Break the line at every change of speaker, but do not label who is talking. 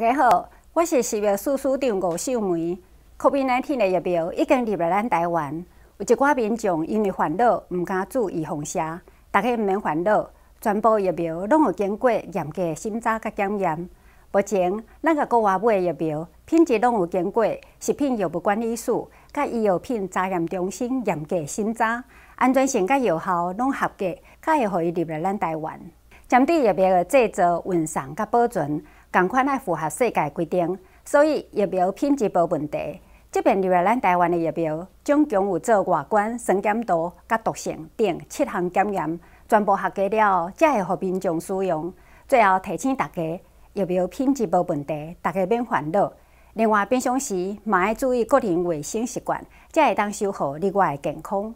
大家好，我是食药署署长吴秀梅。国宾来添的疫苗已经入来咱台湾，有一寡民众因为烦恼，毋敢注意防射，大家毋免烦恼，全部疫苗拢有经过严格审查甲检验。目前，咱甲国外买疫苗品质拢有经过食品药物管理署甲医药品查验中心严格审查，安全性甲药效拢合格，才会互伊入来咱台湾。针对疫苗的制造、运送、甲保存，同款爱符合世界规定，所以疫苗品质无问题。即边入来咱台湾的疫苗，总共有做外观、酸检毒、甲毒性等七项检验，全部合格了，才会互民众使用。最后提醒大家，疫苗品质无问题，大家免烦恼。另外，平常时嘛要注意个人卫生习惯，才会当守护你我的健康。